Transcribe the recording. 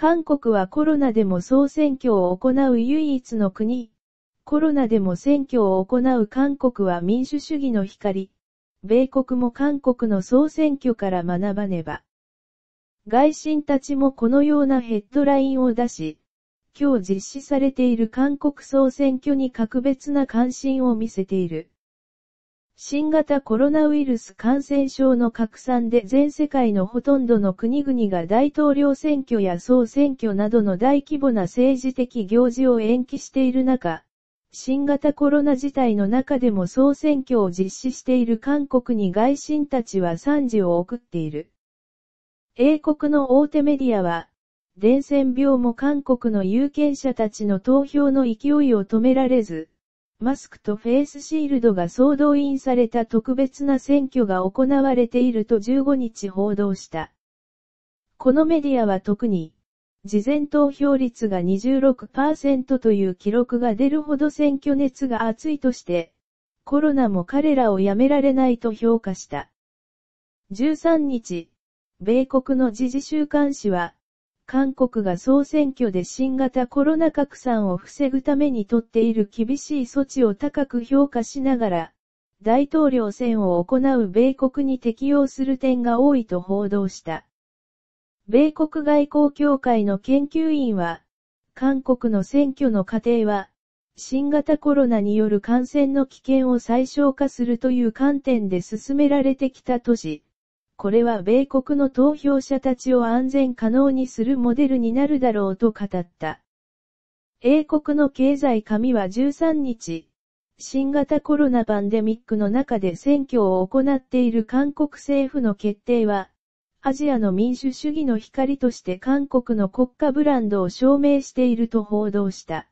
韓国はコロナでも総選挙を行う唯一の国。コロナでも選挙を行う韓国は民主主義の光。米国も韓国の総選挙から学ばねば。外信たちもこのようなヘッドラインを出し、今日実施されている韓国総選挙に格別な関心を見せている。新型コロナウイルス感染症の拡散で全世界のほとんどの国々が大統領選挙や総選挙などの大規模な政治的行事を延期している中、新型コロナ自体の中でも総選挙を実施している韓国に外信たちは賛辞を送っている。英国の大手メディアは、伝染病も韓国の有権者たちの投票の勢いを止められず、マスクとフェイスシールドが総動員された特別な選挙が行われていると15日報道した。このメディアは特に、事前投票率が26%という記録が出るほど選挙熱が熱いとして、コロナも彼らをやめられないと評価した。13日、米国の時事週刊誌は、韓国が総選挙で新型コロナ拡散を防ぐためにとっている厳しい措置を高く評価しながら、大統領選を行う米国に適用する点が多いと報道した。米国外交協会の研究員は、韓国の選挙の過程は、新型コロナによる感染の危険を最小化するという観点で進められてきた都市。これは米国の投票者たちを安全可能にするモデルになるだろうと語った。英国の経済紙は13日、新型コロナパンデミックの中で選挙を行っている韓国政府の決定は、アジアの民主主義の光として韓国の国家ブランドを証明していると報道した。